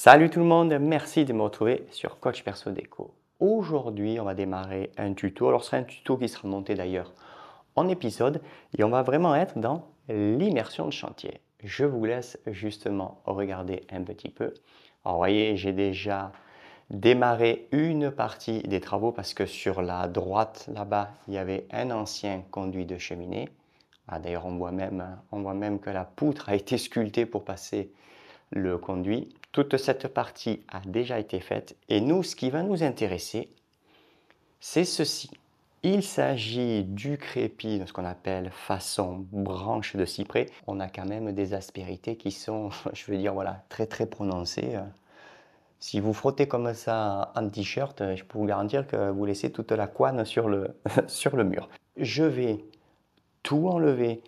Salut tout le monde, merci de me retrouver sur Coach Perso Déco. Aujourd'hui, on va démarrer un tuto. Alors, ce sera un tuto qui sera monté d'ailleurs en épisode et on va vraiment être dans l'immersion de chantier. Je vous laisse justement regarder un petit peu. Alors, vous voyez, j'ai déjà démarré une partie des travaux parce que sur la droite là-bas, il y avait un ancien conduit de cheminée. Ah, d'ailleurs, on on voit même que la poutre a été sculptée pour passer le conduit. Toute cette partie a déjà été faite et nous, ce qui va nous intéresser, c'est ceci. Il s'agit du crépi, de ce qu'on appelle façon branche de cyprès. On a quand même des aspérités qui sont, je veux dire, voilà, très très prononcées. Si vous frottez comme ça un t-shirt, je peux vous garantir que vous laissez toute la couane sur le, sur le mur. Je vais tout enlever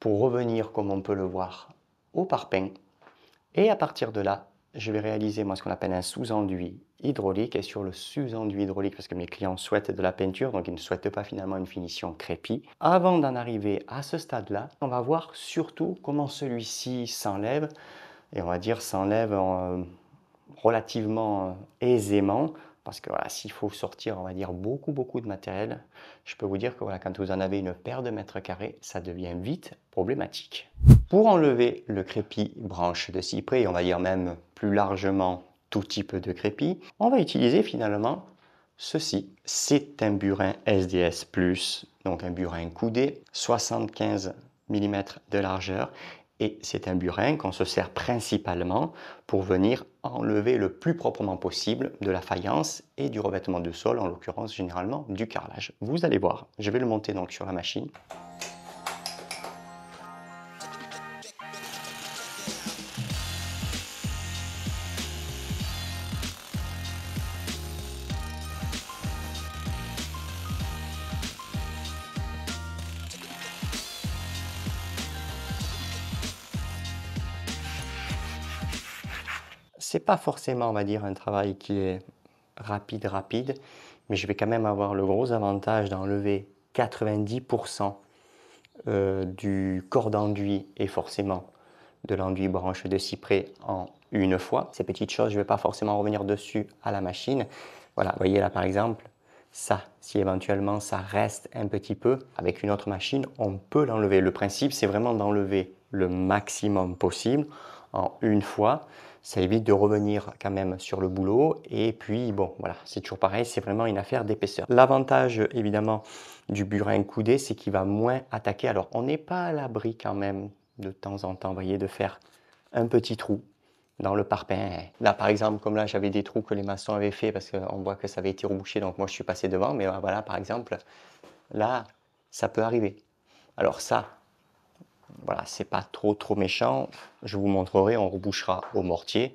pour revenir, comme on peut le voir, au parpaing. Et à partir de là, je vais réaliser moi ce qu'on appelle un sous-enduit hydraulique et sur le sous-enduit hydraulique parce que mes clients souhaitent de la peinture donc ils ne souhaitent pas finalement une finition crépie. Avant d'en arriver à ce stade-là, on va voir surtout comment celui-ci s'enlève et on va dire s'enlève euh, relativement euh, aisément parce que voilà, s'il faut sortir, on va dire, beaucoup, beaucoup de matériel, je peux vous dire que quand vous en avez une paire de mètres carrés, ça devient vite problématique. Pour enlever le crépi branche de cyprès, et on va dire même plus largement tout type de crépi, on va utiliser finalement ceci. C'est un burin SDS+, donc un burin coudé, 75 mm de largeur, et c'est un burin qu'on se sert principalement pour venir enlever le plus proprement possible de la faïence et du revêtement de sol, en l'occurrence généralement du carrelage. Vous allez voir, je vais le monter donc sur la machine. c'est pas forcément, on va dire, un travail qui est rapide, rapide, mais je vais quand même avoir le gros avantage d'enlever 90% euh, du corps d'enduit et forcément de l'enduit branche de cyprès en une fois. Ces petites choses, je ne vais pas forcément revenir dessus à la machine. Voilà, vous voyez là par exemple, ça, si éventuellement ça reste un petit peu, avec une autre machine, on peut l'enlever. Le principe, c'est vraiment d'enlever le maximum possible en une fois ça évite de revenir quand même sur le boulot. Et puis, bon, voilà, c'est toujours pareil, c'est vraiment une affaire d'épaisseur. L'avantage, évidemment, du burin coudé, c'est qu'il va moins attaquer. Alors, on n'est pas à l'abri quand même, de temps en temps, vous voyez, de faire un petit trou dans le parpaing. Là, par exemple, comme là, j'avais des trous que les maçons avaient fait parce qu'on voit que ça avait été rebouché, donc moi, je suis passé devant. Mais bah, voilà, par exemple, là, ça peut arriver. Alors ça, voilà, c'est pas trop trop méchant. Je vous montrerai, on rebouchera au mortier.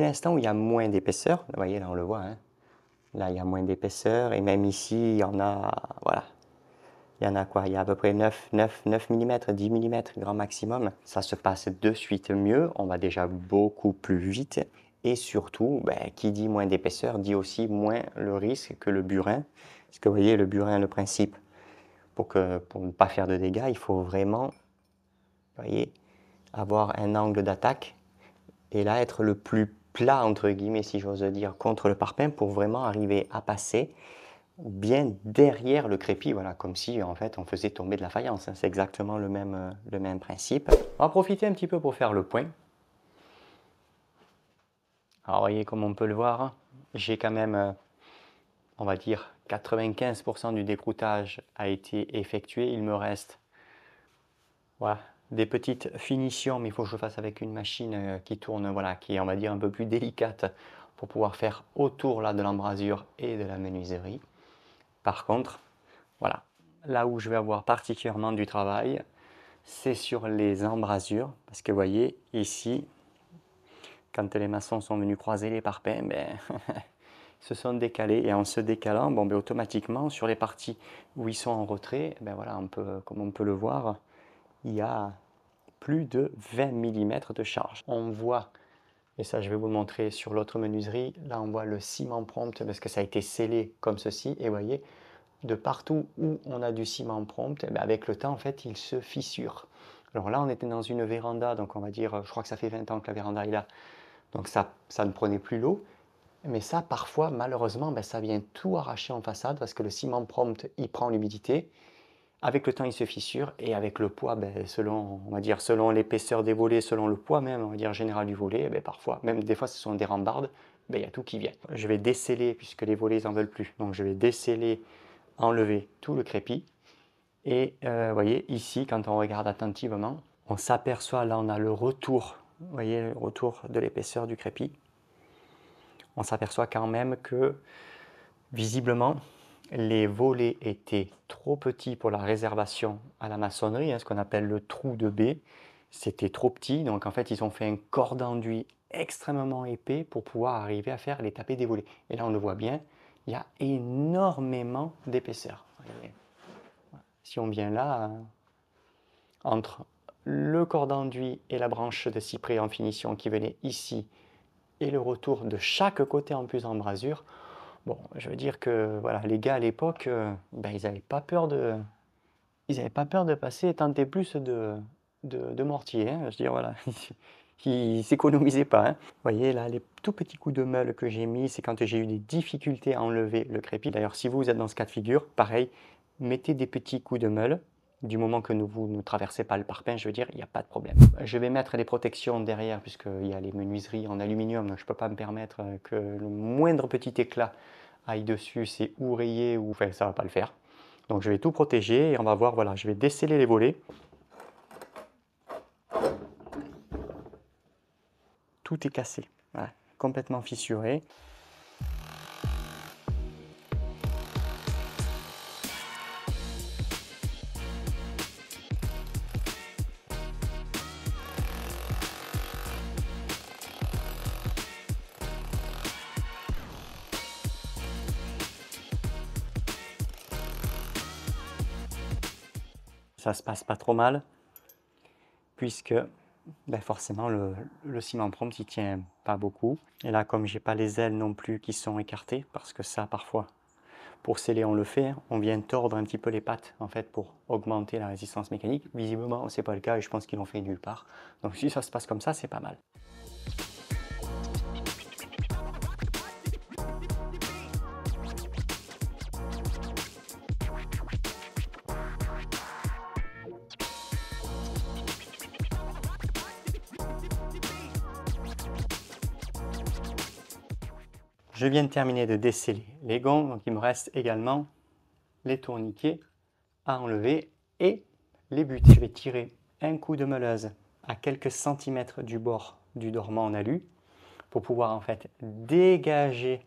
l'instant où il y a moins d'épaisseur, vous voyez là on le voit, hein. là il y a moins d'épaisseur et même ici il y en a, voilà, il y en a quoi Il y a à peu près 9, 9, 9 mm, 10 mm grand maximum. Ça se passe de suite mieux, on va déjà beaucoup plus vite. Et surtout, ben, qui dit moins d'épaisseur dit aussi moins le risque que le burin. Parce que vous voyez, le burin, le principe, pour, que, pour ne pas faire de dégâts, il faut vraiment vous voyez, avoir un angle d'attaque et là être le plus plat, entre guillemets, si j'ose dire, contre le parpaing pour vraiment arriver à passer bien derrière le crépi, voilà, comme si en fait on faisait tomber de la faïence. Hein. C'est exactement le même, euh, le même principe. On va profiter un petit peu pour faire le point. Alors voyez comme on peut le voir, j'ai quand même, euh, on va dire, 95% du décroutage a été effectué. Il me reste voilà, des petites finitions, mais il faut que je fasse avec une machine euh, qui tourne, voilà, qui est on va dire un peu plus délicate pour pouvoir faire autour là de l'embrasure et de la menuiserie. Par contre, voilà, là où je vais avoir particulièrement du travail, c'est sur les embrasures, parce que vous voyez ici, quand les maçons sont venus croiser les parpaings, ben, se sont décalés et en se décalant, bon, ben, automatiquement sur les parties où ils sont en retrait, ben voilà, comme on peut le voir, il y a plus de 20 mm de charge. On voit, et ça je vais vous montrer sur l'autre menuiserie, là on voit le ciment prompt parce que ça a été scellé comme ceci, et vous voyez, de partout où on a du ciment prompt, eh ben, avec le temps en fait il se fissure. Alors là on était dans une véranda, donc on va dire, je crois que ça fait 20 ans que la véranda est là, donc ça, ne prenait plus l'eau, mais ça, parfois, malheureusement, ben, ça vient tout arracher en façade parce que le ciment prompt, il prend l'humidité avec le temps, il se fissure et avec le poids, ben, selon, on va dire, selon l'épaisseur des volets, selon le poids même, on va dire général du volet, ben, parfois, même des fois, ce sont des rambardes, ben, il y a tout qui vient. Je vais déceller puisque les volets, ils n'en veulent plus. Donc, je vais déceller, enlever tout le crépi. Et euh, vous voyez, ici, quand on regarde attentivement, on s'aperçoit, là, on a le retour, vous voyez, le retour de l'épaisseur du crépi. On s'aperçoit quand même que, visiblement, les volets étaient trop petits pour la réservation à la maçonnerie, hein, ce qu'on appelle le trou de baie. C'était trop petit, donc en fait ils ont fait un corps d'enduit extrêmement épais pour pouvoir arriver à faire les tapés des volets. Et là on le voit bien, il y a énormément d'épaisseur. Si on vient là, hein, entre le corps d'enduit et la branche de cyprès en finition qui venait ici, et le retour de chaque côté en plus en brasure, Bon, je veux dire que voilà, les gars à l'époque, euh, ben, ils n'avaient pas peur de, ils pas peur de passer et tenter plus de, mortier. Hein. Je veux dire, voilà, ils ne s'économisaient pas. Hein. Vous voyez, là, les tout petits coups de meule que j'ai mis, c'est quand j'ai eu des difficultés à enlever le crépi. D'ailleurs, si vous êtes dans ce cas de figure, pareil, mettez des petits coups de meule du moment que nous, vous ne traversez pas le parpaing, je veux dire, il n'y a pas de problème. Je vais mettre des protections derrière, puisqu'il y a les menuiseries en aluminium, je ne peux pas me permettre euh, que le moindre petit éclat aille dessus, c'est ou rayé, ou... Enfin, ça ne va pas le faire. Donc je vais tout protéger, et on va voir, voilà, je vais déceller les volets. Tout est cassé, complètement fissuré. se passe pas trop mal, puisque ben, forcément le, ciment prompt il tient pas beaucoup. Et là, comme j'ai pas les ailes non plus qui sont écartées, parce que ça parfois, pour sceller on le fait, on vient tordre un petit peu les pattes en fait pour augmenter la résistance mécanique. Visiblement, c'est pas le cas et je pense qu'ils l'ont fait nulle part. Donc si ça se passe comme ça, c'est pas mal. je viens de terminer de déceler les gonds, donc il me reste également les tourniquets à enlever et les buts. Je vais tirer un coup de meuleuse à quelques centimètres du bord du dormant en alu pour pouvoir en fait dégager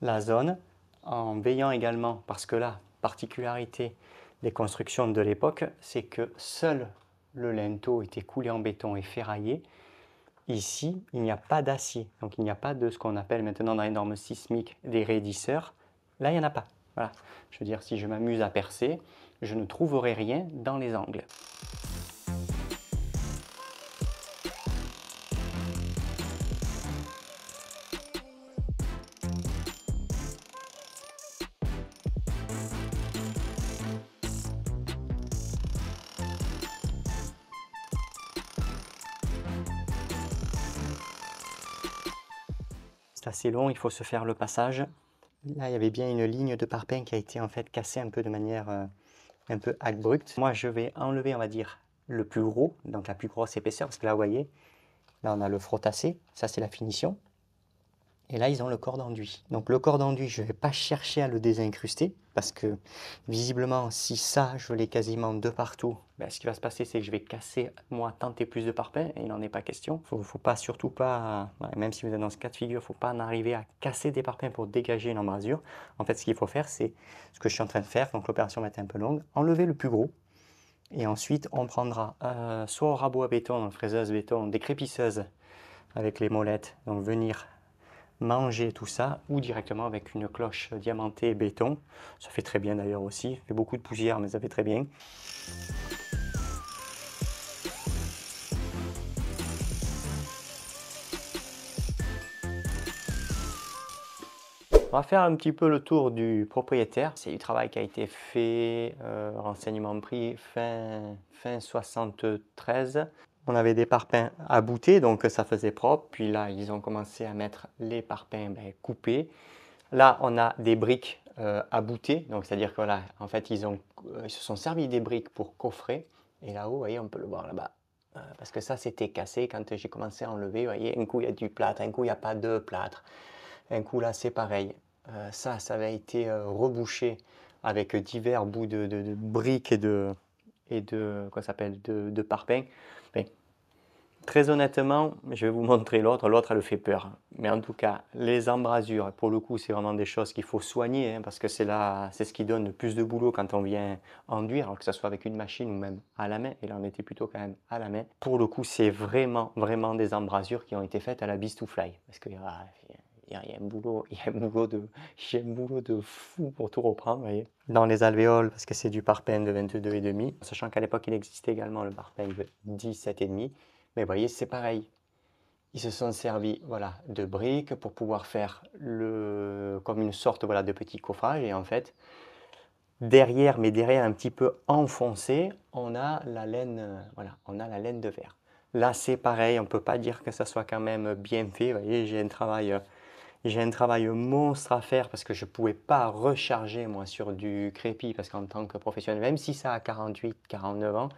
la zone en veillant également, parce que la particularité des constructions de l'époque, c'est que seul le linteau était coulé en béton et ferraillé, Ici, il n'y a pas d'acier, donc il n'y a pas de ce qu'on appelle maintenant dans les normes sismiques des raidisseurs. Là, il n'y en a pas. Voilà. Je veux dire, si je m'amuse à percer, je ne trouverai rien dans les angles. C'est long, il faut se faire le passage. Là, il y avait bien une ligne de parpaing qui a été en fait cassée un peu de manière euh, un peu abrupte. Moi, je vais enlever, on va dire, le plus gros, donc la plus grosse épaisseur, parce que là, vous voyez, là, on a le frottassé, ça, c'est la finition. Et là, ils ont le corps d'enduit. Donc le corps d'enduit, je ne vais pas chercher à le désincruster, parce que visiblement, si ça, je l'ai quasiment de partout, ben, ce qui va se passer, c'est que je vais casser, moi, tenter plus de parpaing, et il n'en est pas question. Il ne faut pas surtout pas, même si vous êtes dans ce cas de figure, il ne faut pas en arriver à casser des parpaings pour dégager une embrasure. En fait, ce qu'il faut faire, c'est ce que je suis en train de faire, donc l'opération va être un peu longue, enlever le plus gros, et ensuite, on prendra euh, soit au rabot à béton, dans fraiseuse béton, des décrépisseuse, avec les molettes, donc venir manger tout ça ou directement avec une cloche diamantée béton. Ça fait très bien d'ailleurs aussi. fait beaucoup de poussière, mais ça fait très bien. On va faire un petit peu le tour du propriétaire. C'est du travail qui a été fait, euh, renseignement pris fin, fin 73 on avait des parpaings bouter donc ça faisait propre. Puis là, ils ont commencé à mettre les parpaings ben, coupés. Là, on a des briques euh, bouter donc c'est-à-dire que là, en fait, ils, ont, euh, se sont servis des briques pour coffrer. Et là-haut, vous voyez, on peut le voir là-bas. Euh, parce que ça, c'était cassé quand j'ai commencé à enlever. Vous voyez, un coup, il y a du plâtre, un coup, il n'y a pas de plâtre. Un coup, là, c'est pareil. Euh, ça, ça avait été rebouché avec divers bouts de, briques et de, et de, quoi s'appelle, de, parpaings. Très honnêtement, je vais vous montrer l'autre. L'autre, elle fait peur. Mais en tout cas, les embrasures, pour le coup, c'est vraiment des choses qu'il faut soigner hein, parce que c'est ce qui donne le plus de boulot quand on vient enduire, alors que ce soit avec une machine ou même à la main. Et là, on était plutôt quand même à la main. Pour le coup, c'est vraiment, vraiment des embrasures qui ont été faites à la beast to fly. Parce qu'il y a, un boulot, y un boulot de, de fou pour tout reprendre, Dans les alvéoles, parce que c'est du parpaing de 22,5, sachant qu'à l'époque, il existait également le parpaing de 17,5. Mais vous voyez, c'est pareil. Ils se sont servis voilà, de briques pour pouvoir faire le, comme une sorte voilà, de petit coffrage. Et en fait, derrière, mais derrière un petit peu enfoncé, on a la laine, voilà, on a la laine de verre. Là, c'est pareil, on ne peut pas dire que ça soit quand même bien fait. Vous voyez, j'ai un travail j'ai un travail monstre à faire parce que je ne pouvais pas recharger moi sur du crépi parce qu'en tant que professionnel, même si ça a 48, 49 ans,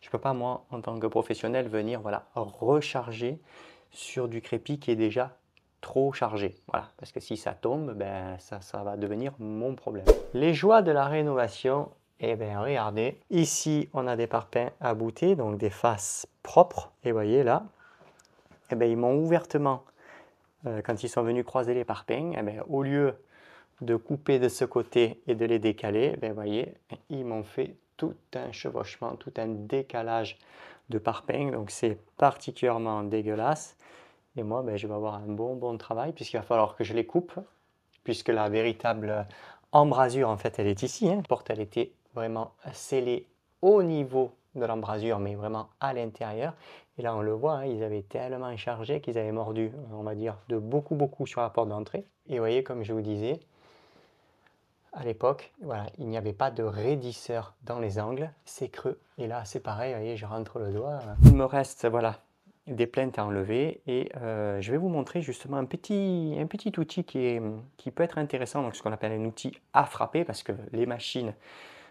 je ne peux pas, moi, en tant que professionnel, venir voilà, recharger sur du crépi qui est déjà trop chargé. Voilà, parce que si ça tombe, ben, ça, ça va devenir mon problème. Les joies de la rénovation, eh ben, regardez, ici on a des parpaings aboutés, donc des faces propres. Et voyez là, et eh ben, ils m'ont ouvertement, euh, quand ils sont venus croiser les parpaings, eh ben, au lieu de couper de ce côté et de les décaler, eh ben voyez, ils m'ont fait tout un chevauchement, tout un décalage de parpaing. Donc c'est particulièrement dégueulasse. Et moi, ben, je vais avoir un bon, bon travail puisqu'il va falloir que je les coupe puisque la véritable embrasure, en fait, elle est ici. Hein. La porte, elle était vraiment scellée au niveau de l'embrasure, mais vraiment à l'intérieur. Et là, on le voit, hein, ils avaient tellement chargé qu'ils avaient mordu, on va dire, de beaucoup, beaucoup sur la porte d'entrée. Et vous voyez, comme je vous disais, à l'époque, voilà, il n'y avait pas de raidisseur dans les angles, c'est creux. Et là, c'est pareil, voyez, je rentre le doigt. Euh. Il me reste, voilà, des plaintes à enlever et euh, je vais vous montrer justement un petit, un petit outil qui, est, qui peut être intéressant, donc ce qu'on appelle un outil à frapper parce que les machines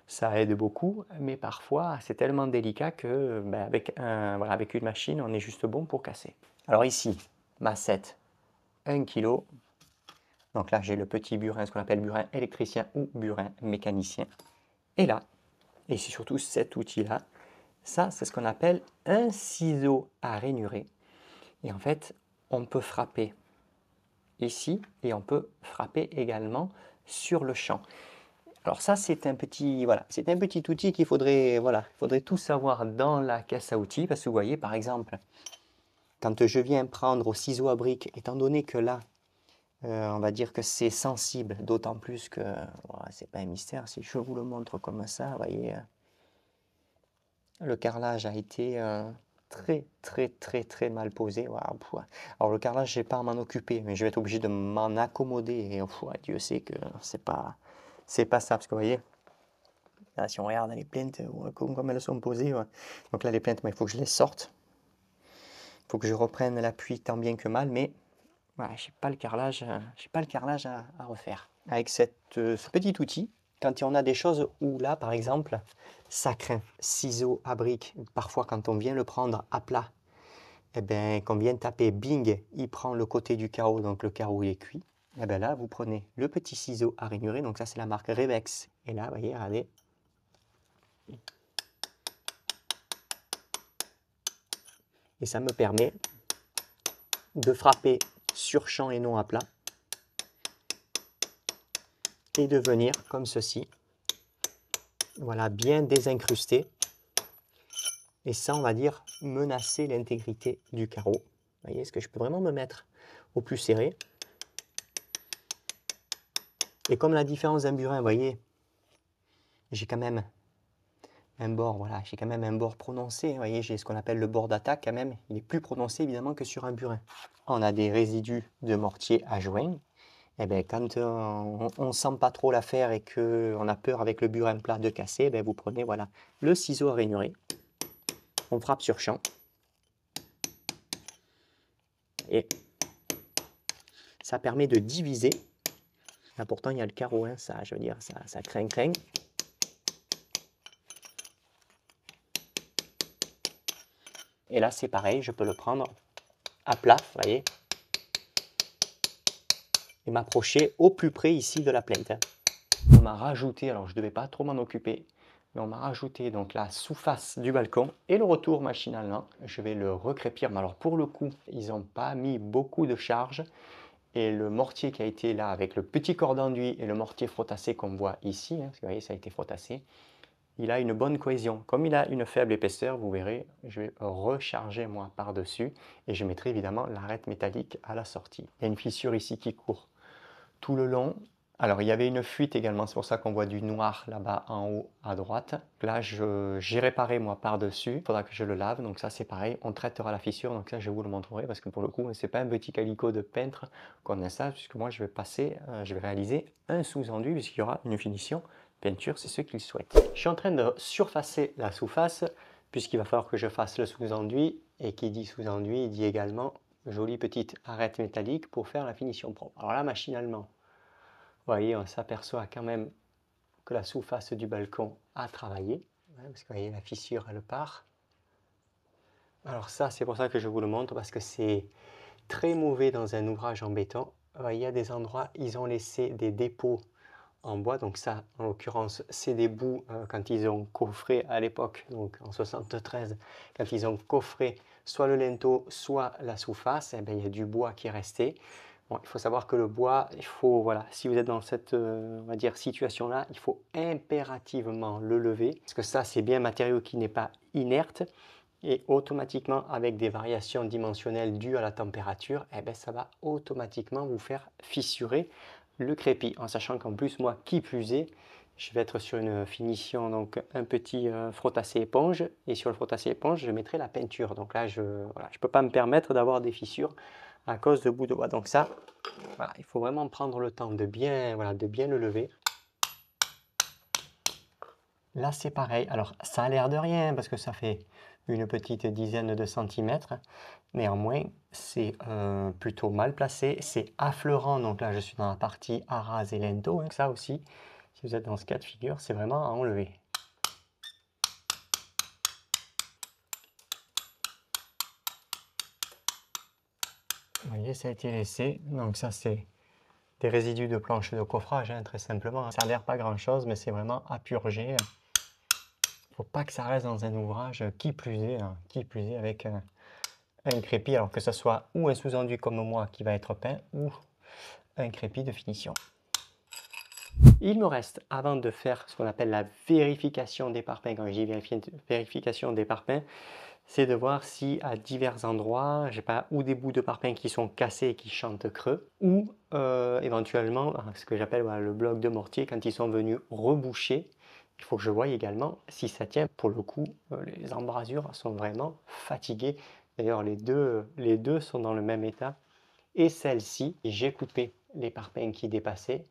ça aide beaucoup, mais parfois c'est tellement délicat que ben, avec, un, voilà, avec une machine on est juste bon pour casser. Alors ici, ma 7, 1 kg, donc là, j'ai le petit burin, ce qu'on appelle burin électricien ou burin mécanicien. Et là, et c'est surtout cet outil-là, ça, c'est ce qu'on appelle un ciseau à rainurer. Et en fait, on peut frapper ici et on peut frapper également sur le champ. Alors ça, c'est un petit, voilà, c'est un petit outil qu'il faudrait, voilà, faudrait tout savoir dans la caisse à outils parce que vous voyez, par exemple, quand je viens prendre au ciseau à briques, étant donné que là, euh, on va dire que c'est sensible, d'autant plus que c'est pas un mystère. Si je vous le montre comme ça, vous voyez, euh, le carrelage a été euh, très, très, très, très mal posé. Alors le carrelage, je vais pas à m'en occuper, mais je vais être obligé de m'en accommoder. Et Dieu sait que c'est pas, c'est pas ça, parce que vous voyez. Là, si on regarde les plaintes, comme elles sont posées. Donc là, les plaintes, mais il faut que je les sorte. Il faut que je reprenne l'appui tant bien que mal, mais je n'ai euh, pas le carrelage, à, refaire. Avec euh, ce petit outil, quand il on a des choses où là, par exemple, ça craint, ciseaux à briques, parfois quand on vient le prendre à plat, et eh bien, qu'on vient taper, bing, il prend le côté du carreau, donc le carreau est cuit. et eh bien là, vous prenez le petit ciseau à rainurer, donc ça c'est la marque Revex. Et là, vous voyez, regardez. Et ça me permet de frapper sur champ et non à plat, et de venir comme ceci, voilà, bien désincrusté, et ça, on va dire, menacer l'intégrité du carreau. voyez, est-ce que je peux vraiment me mettre au plus serré Et comme la différence d'un burin, vous voyez, j'ai quand même un bord, voilà, j'ai quand même un bord prononcé. Vous voyez, j'ai ce qu'on appelle le bord d'attaque quand même. Il est plus prononcé évidemment que sur un burin. On a des résidus de mortier à joindre. Et bien, quand on, ne sent pas trop l'affaire et que a peur avec le burin plat de casser, ben, vous prenez voilà le ciseau à rainurer, On frappe sur champ. Et ça permet de diviser. Là, pourtant, il y a le carreau, hein, ça, je veux dire, ça, ça craint, craint. Et là, c'est pareil, je peux le prendre à plat, vous voyez, et m'approcher au plus près ici de la plainte. Hein. On m'a rajouté, alors je ne devais pas trop m'en occuper, mais on m'a rajouté donc la sous-face du balcon et le retour machinalement. Je vais le recrépir, mais alors pour le coup, ils n'ont pas mis beaucoup de charge. Et le mortier qui a été là avec le petit corps d'enduit et le mortier frottassé qu'on voit ici, hein, vous voyez, ça a été frottassé, il a une bonne cohésion. Comme il a une faible épaisseur, vous verrez, je vais recharger moi par-dessus et je mettrai évidemment l'arête métallique à la sortie. Il y a une fissure ici qui court tout le long. Alors il y avait une fuite également, c'est pour ça qu'on voit du noir là-bas en haut à droite. Là j'ai réparé moi par-dessus, il faudra que je le lave, donc ça c'est pareil, on traitera la fissure, donc ça je vous le montrerai parce que pour le coup c'est pas un petit calicot de peintre qu'on ça puisque moi je vais passer, euh, je vais réaliser un sous-enduit puisqu'il y aura une finition peinture c'est ce qu'il souhaite. Je suis en train de surfacer la sous-face puisqu'il va falloir que je fasse le sous-enduit et qui dit sous-enduit dit également jolie petite arête métallique pour faire la finition propre. Alors là, machinalement, vous voyez, on s'aperçoit quand même que la sous-face du balcon a travaillé, parce que vous voyez, la fissure, elle part. Alors ça, c'est pour ça que je vous le montre, parce que c'est très mauvais dans un ouvrage en béton. Il y a des endroits, ils ont laissé des dépôts en bois. Donc ça, en l'occurrence, c'est des bouts euh, quand ils ont coffré à l'époque, donc en 73, quand ils ont coffré soit le linteau, soit la sous-face, eh bien il y a du bois qui est resté. Bon, il faut savoir que le bois, il faut, voilà, si vous êtes dans cette euh, situation-là, il faut impérativement le lever, parce que ça, c'est bien un matériau qui n'est pas inerte, et automatiquement, avec des variations dimensionnelles dues à la température, et eh bien, ça va automatiquement vous faire fissurer le crépi, en sachant qu'en plus, moi, qui plus est, je vais être sur une finition, donc un petit euh, éponge, et sur le frottassé éponge, je mettrai la peinture. Donc là, je ne peux pas me permettre d'avoir des fissures à cause de bout de bois. Donc ça, voilà, il faut vraiment prendre le temps de bien, de bien le lever. Là, c'est pareil. Alors, ça a l'air de rien, parce que ça fait une petite dizaine de centimètres. Néanmoins, c'est euh, plutôt mal placé, c'est affleurant, donc là je suis dans la partie à et lento, hein, ça aussi, si vous êtes dans ce cas de figure, c'est vraiment à enlever. Vous voyez, ça a été laissé, donc ça c'est des résidus de planches de coffrage, hein, très simplement. Hein. Ça n'a l'air pas grand-chose, mais c'est vraiment à purger faut pas que ça reste dans un ouvrage qui plus est, hein, qui plus avec euh, un, crépit crépi, alors que ce soit ou un sous-enduit comme moi qui va être peint ou un crépi de finition. Il me reste, avant de faire ce qu'on appelle la vérification des parpaings, quand je dis vérification des parpaings, c'est de voir si à divers endroits, j'ai pas, ou des bouts de parpaings qui sont cassés et qui chantent creux, ou euh, éventuellement ce que j'appelle le bloc de mortier, quand ils sont venus reboucher il faut que je voie également si ça tient. Pour le coup, euh, les embrasures sont vraiment fatiguées. D'ailleurs, les deux, les deux sont dans le même état. Et celle-ci, j'ai coupé les parpaings qui dépassaient.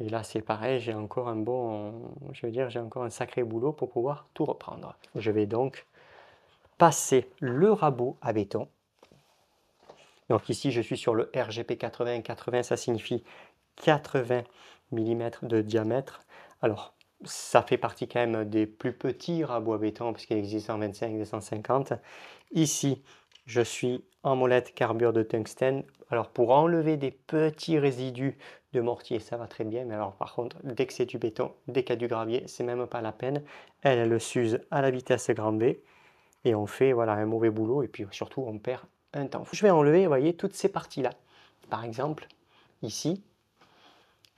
Et là, c'est pareil, j'ai encore un bon, je veux dire, j'ai encore un sacré boulot pour pouvoir tout reprendre. Je vais donc passer le rabot à béton. Donc ici, je suis sur le RGP 80. 80, ça signifie 80 mm de diamètre. Alors, ça fait partie quand même des plus petits rabots à béton, puisqu'il existe en 25 et 150. Ici, je suis en molette carbure de tungstène. Alors pour enlever des petits résidus de mortier, ça va très bien, mais alors par contre, dès que c'est du béton, dès qu'il y a du gravier, c'est même pas la peine. Elle, elle s'use à la vitesse grand B, et on fait voilà, un mauvais boulot, et puis surtout, on perd un temps. Je vais enlever, vous voyez, toutes ces parties-là. Par exemple, ici,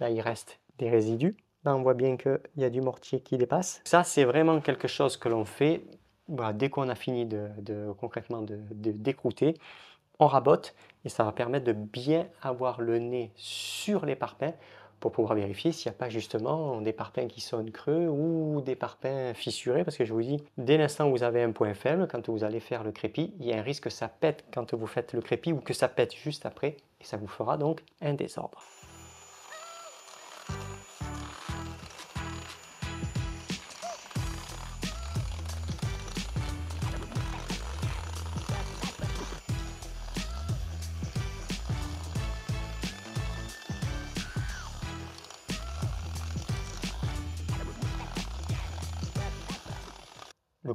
là, il reste des résidus on voit bien qu'il y a du mortier qui dépasse. Ça, c'est vraiment quelque chose que l'on fait bah, dès qu'on a fini de, concrètement de, décrouter. On rabote et ça va permettre de bien avoir le nez sur les parpaings pour pouvoir vérifier s'il n'y a pas justement des parpaings qui sonnent creux ou des parpaings fissurés, parce que je vous dis, dès l'instant où vous avez un point faible, quand vous allez faire le crépi, il y a un risque que ça pète quand vous faites le crépi ou que ça pète juste après, et ça vous fera donc un désordre.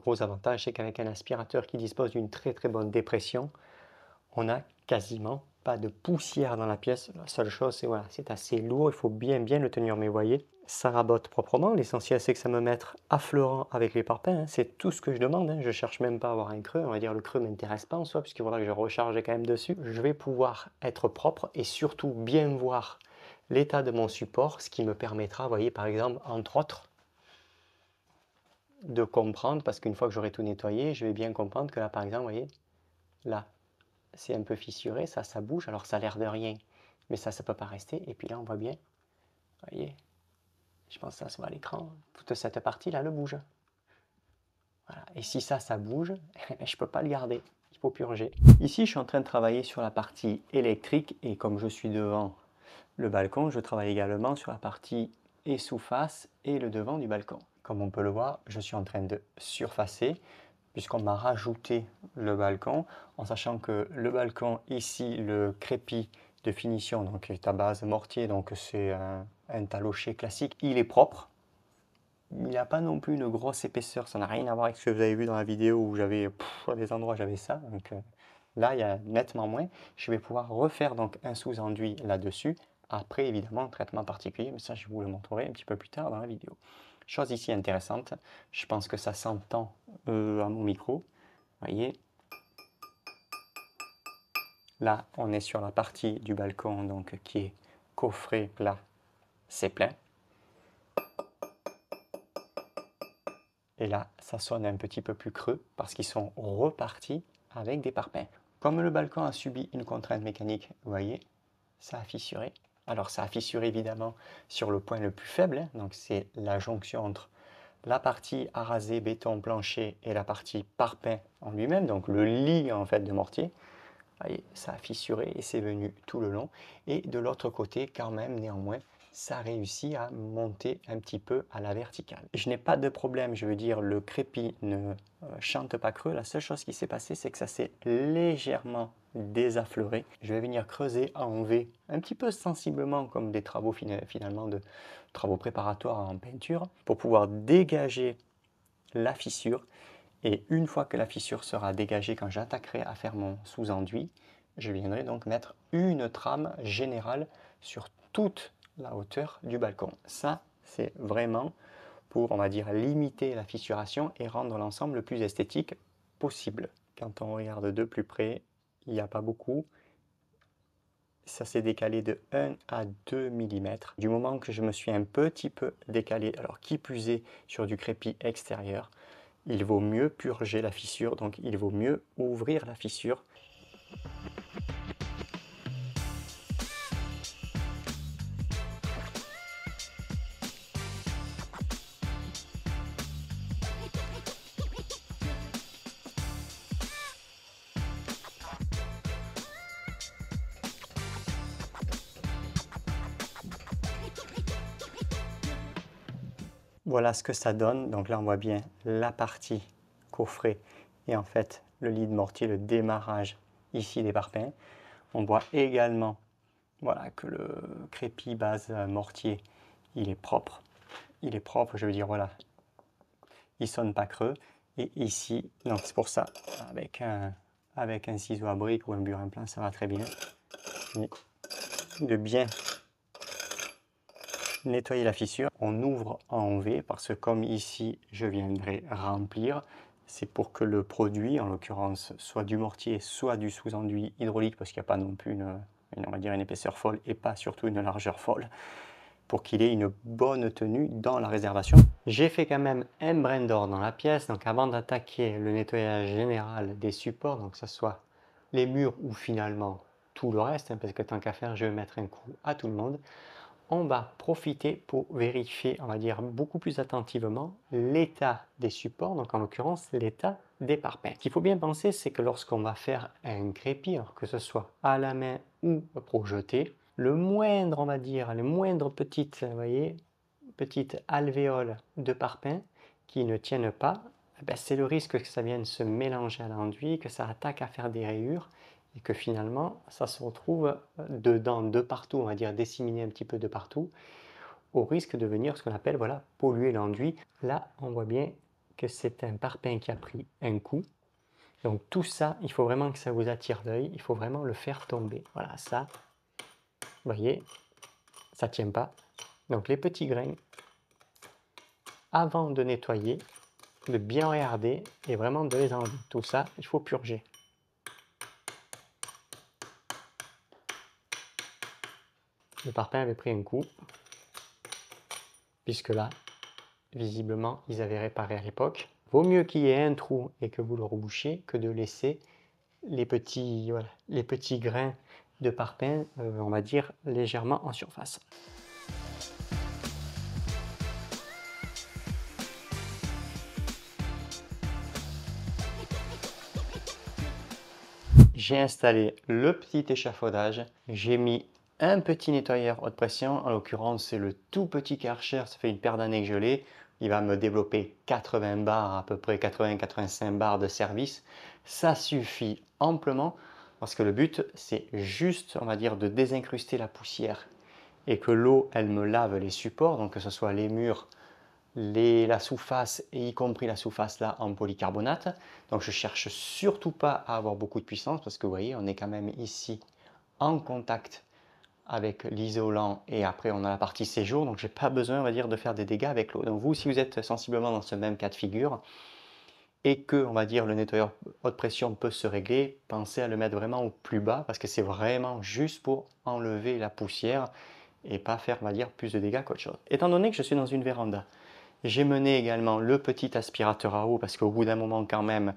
gros avantage, c'est qu'avec un aspirateur qui dispose d'une très très bonne dépression, on n'a quasiment pas de poussière dans la pièce. La seule chose, c'est voilà, c'est assez lourd, il faut bien bien le tenir. Mais vous voyez, ça rabote proprement. L'essentiel, c'est que ça me mette affleurant avec les parpaings. Hein. C'est tout ce que je demande. Hein. Je cherche même pas à avoir un creux. On va dire le creux m'intéresse pas en soi, puisqu'il faudra que je recharge quand même dessus. Je vais pouvoir être propre et surtout bien voir l'état de mon support, ce qui me permettra, vous voyez, par exemple, entre autres, de comprendre, parce qu'une fois que j'aurai tout nettoyé, je vais bien comprendre que là, par exemple, voyez, là, c'est un peu fissuré, ça, ça bouge, alors ça a l'air de rien, mais ça, ça ne peut pas rester. Et puis là, on voit bien, voyez, je pense que ça se voit à l'écran, toute cette partie-là, le bouge. Et si ça, ça bouge, eh ben, je ne peux pas le garder, il faut purger. Ici, je suis en train de travailler sur la partie électrique, et comme je suis devant le balcon, je travaille également sur la partie et sous face et le devant du balcon. Comme on peut le voir, je suis en train de surfacer puisqu'on m'a rajouté le balcon, en sachant que le balcon, ici, le crépi de finition, donc est à base mortier, donc c'est un, un talocher classique, il est propre. Il n'a pas non plus une grosse épaisseur, ça n'a rien à voir avec ce que vous avez vu dans la vidéo où j'avais des endroits j'avais ça, donc euh, là il y a nettement moins. Je vais pouvoir refaire donc un sous-enduit là-dessus, après évidemment un traitement particulier, mais ça je vous le montrerai un petit peu plus tard dans la vidéo. Chose ici intéressante, je pense que ça s'entend euh, à mon micro. voyez Là, on est sur la partie du balcon donc, qui est coffré plat, c'est plein. Et là, ça sonne un petit peu plus creux parce qu'ils sont repartis avec des parpaings. Comme le balcon a subi une contrainte mécanique, vous voyez, ça a fissuré. Alors ça a fissuré évidemment sur le point le plus faible, hein. donc c'est la jonction entre la partie arasée, béton, plancher et la partie parpaing en lui-même, donc le lit en fait de mortier. Voyez, ça a fissuré et c'est venu tout le long. Et de l'autre côté, quand même, néanmoins, ça réussit à monter un petit peu à la verticale. Je n'ai pas de problème, je veux dire, le crépi ne euh, chante pas creux. La seule chose qui s'est passée, c'est que ça s'est légèrement désaffleuré. Je vais venir creuser en V, un petit peu sensiblement comme des travaux finalement de travaux préparatoires en peinture, pour pouvoir dégager la fissure. Et une fois que la fissure sera dégagée, quand j'attaquerai à faire mon sous-enduit, je viendrai donc mettre une trame générale sur toute la hauteur du balcon. Ça, c'est vraiment pour, on va dire, limiter la fissuration et rendre l'ensemble le plus esthétique possible. Quand on regarde de plus près, il n'y a pas beaucoup. Ça s'est décalé de 1 à 2 mm. Du moment que je me suis un petit peu décalé, alors qui plus est sur du crépi extérieur, il vaut mieux purger la fissure, donc il vaut mieux ouvrir la fissure. voilà ce que ça donne. Donc là, on voit bien la partie coffret et en fait le lit de mortier, le démarrage ici des parpaings. On voit également voilà, que le crépi base euh, mortier, il est propre. Il est propre, je veux dire, voilà, il sonne pas creux. Et ici, donc c'est pour ça, avec un, avec un ciseau à briques ou un burin plein, ça va très bien. de bien nettoyer la fissure, on ouvre en V parce que comme ici je viendrai remplir, c'est pour que le produit, en l'occurrence soit du mortier, soit du sous-enduit hydraulique, parce qu'il n'y a pas non plus une, dire une épaisseur folle et pas surtout une largeur folle, pour qu'il ait une bonne tenue dans la réservation. J'ai fait quand même un brin d'or dans la pièce, donc avant d'attaquer le nettoyage général des supports, donc que ce soit les murs ou finalement tout le reste, hein, parce que tant qu'à faire, je vais mettre un coup à tout le monde on va profiter pour vérifier, on va dire beaucoup plus attentivement, l'état des supports, donc en l'occurrence l'état des parpaings. Ce qu'il faut bien penser, c'est que lorsqu'on va faire un crépir, que ce soit à la main ou projeté, le moindre, on va dire, les moindres petites, vous voyez, petites alvéoles de parpaings qui ne tiennent pas, eh ben, c'est le risque que ça vienne se mélanger à l'enduit, que ça attaque à faire des rayures, et que finalement ça se retrouve euh, dedans, de partout, on va dire disséminé un petit peu de partout, au risque de venir ce qu'on appelle voilà, polluer l'enduit. Là, on voit bien que c'est un parpaing qui a pris un coup. Donc tout ça, il faut vraiment que ça vous attire l'œil, il faut vraiment le faire tomber. Voilà, ça, vous voyez, ça tient pas. Donc les petits grains, avant de nettoyer, de bien regarder et vraiment de les enlever. Tout ça, il faut purger. Le parpaing avait pris un coup, puisque là, visiblement, ils avaient réparé à l'époque. Vaut mieux qu'il y ait un trou et que vous le rebouchez que de laisser les petits, les petits grains de parpaing, euh, on va dire, légèrement en surface. J'ai installé le petit échafaudage, j'ai mis un petit nettoyeur haute pression, en l'occurrence c'est le tout petit Karcher, ça fait une paire d'années que je l'ai, il va me développer 80 bars, à peu près 80-85 bars de service, ça suffit amplement parce que le but c'est juste, on va dire, de désincruster la poussière et que l'eau elle me lave les supports, donc que ce soit les murs, les, la sous et y compris la sous-face là en polycarbonate. Donc je cherche surtout pas à avoir beaucoup de puissance parce que vous voyez, on est quand même ici en contact avec l'isolant et après on a la partie séjour, donc j'ai pas besoin va dire de faire des dégâts avec l'eau. Donc vous si vous êtes sensiblement dans ce même cas de figure et que on va dire le nettoyeur haute pression peut se régler, pensez à le mettre vraiment au plus bas parce que c'est vraiment juste pour enlever la poussière et pas faire on dire plus de dégâts qu'autre chose. Étant donné que je suis dans une véranda, j'ai mené également le petit aspirateur à eau parce qu'au bout d'un moment quand même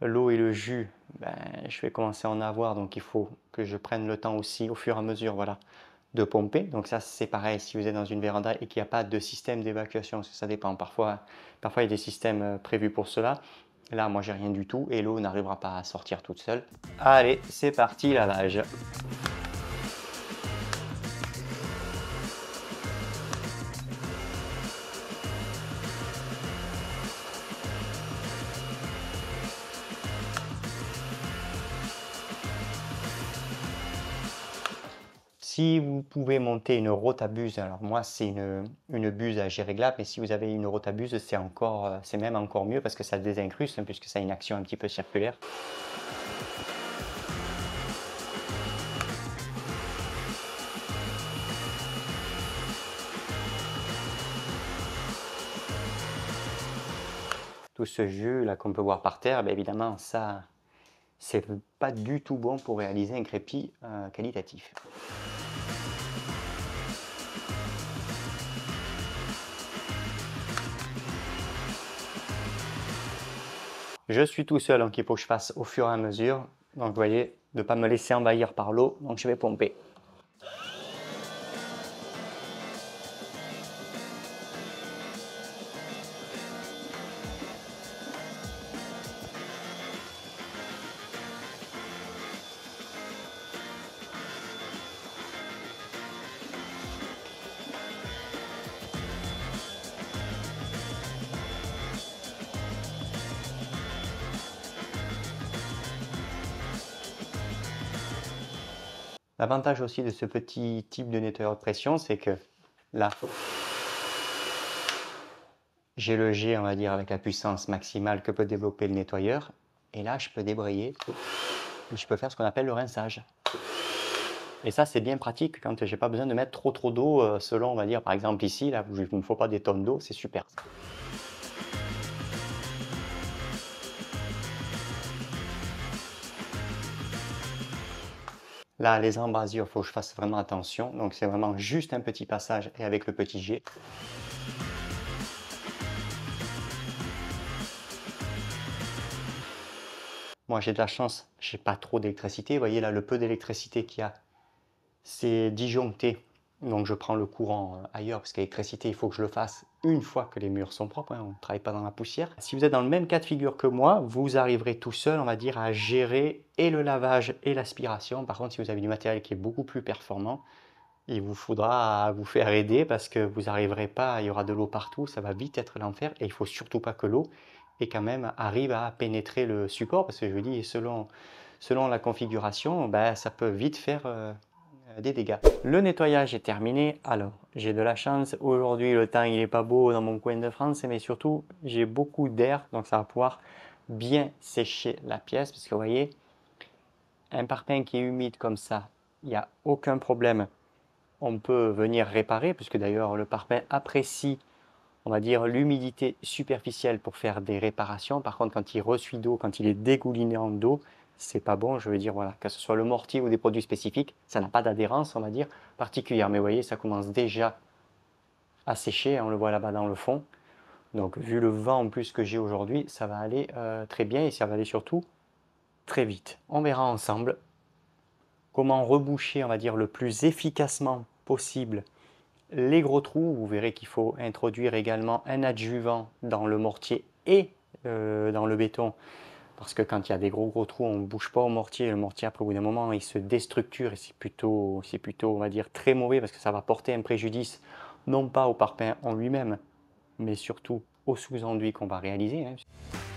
l'eau et le jus ben, je vais commencer à en avoir. Donc il faut que je prenne le temps aussi au fur et à mesure voilà, de pomper. Donc ça c'est pareil si vous êtes dans une véranda et qu'il n'y a pas de système d'évacuation, parce que ça dépend. Parfois, parfois il y a des systèmes euh, prévus pour cela. Là moi j'ai rien du tout et l'eau n'arrivera pas à sortir toute seule. Allez c'est parti lavage Si vous pouvez monter une rotabuse, alors moi c'est une, buse à gérer glap, et si vous avez une rotabuse c'est encore, euh, c'est même encore mieux parce que ça désincruste, puisque ça a une action un petit peu circulaire. Tout ce jeu là qu'on peut voir par terre, eh évidemment ça, c'est pas du tout bon pour réaliser un crépi euh, qualitatif. Je suis tout seul, donc hein, il faut que je fasse au fur et à mesure. Donc vous voyez, de ne pas me laisser envahir par l'eau, donc je vais pomper. L'avantage aussi de ce petit type de nettoyeur de pression, c'est que là, j'ai le jet, on va dire, avec la puissance maximale que peut développer le nettoyeur. Et là, je peux débrayer je peux faire ce qu'on appelle le rinçage. Et ça, c'est bien pratique quand je n'ai pas besoin de mettre trop trop d'eau euh, selon, on va dire, par exemple ici, là, il ne me faut pas des tonnes d'eau, c'est super. Là, les embrasures, il faut que je fasse vraiment attention. Donc, c'est vraiment juste un petit passage et avec le petit G. Moi, j'ai de la chance, j'ai pas trop d'électricité. Vous voyez là, le peu d'électricité qu'il y a, c'est disjoncté donc je prends le courant euh, ailleurs, parce qu'électricité, il faut que je le fasse une fois que les murs sont propres, hein, on ne travaille pas dans la poussière. Si vous êtes dans le même cas de figure que moi, vous arriverez tout seul, on va dire, à gérer et le lavage et l'aspiration. Par contre, si vous avez du matériel qui est beaucoup plus performant, il vous faudra vous faire aider parce que vous n'arriverez pas, il y aura de l'eau partout, ça va vite être l'enfer et il faut surtout pas que l'eau et quand même arrive à pénétrer le support parce que je vous dis, selon, selon la configuration, bah, ça peut vite faire... Euh, euh, des dégâts. Le nettoyage est terminé, alors j'ai de la chance, aujourd'hui le temps il est pas beau dans mon coin de France, mais surtout j'ai beaucoup d'air, donc ça va pouvoir bien sécher la pièce, parce que vous voyez, un parpaing qui est humide comme ça, il n'y a aucun problème. On peut venir réparer, puisque d'ailleurs le parpaing apprécie, on va dire, l'humidité superficielle pour faire des réparations. Par contre, quand il reçoit d'eau, quand il est dégouliné en d'eau, c'est pas bon, je veux dire, voilà, que ce soit le mortier ou des produits spécifiques, ça n'a pas d'adhérence, on va dire, particulière. Mais vous voyez, ça commence déjà à sécher, hein, on le voit là-bas dans le fond. Donc, vu le vent en plus que j'ai aujourd'hui, ça va aller euh, très bien et ça va aller surtout très vite. On verra ensemble comment reboucher, on va dire, le plus efficacement possible les gros trous. Vous verrez qu'il faut introduire également un adjuvant dans le mortier et euh, dans le béton parce que quand il y a des gros gros trous, on ne bouge pas au mortier. Le mortier, après, au bout d'un moment, il se déstructure et c'est plutôt, plutôt, on va dire, très mauvais parce que ça va porter un préjudice, non pas au parpaing en lui-même, mais surtout au sous-enduit qu'on va réaliser. Hein.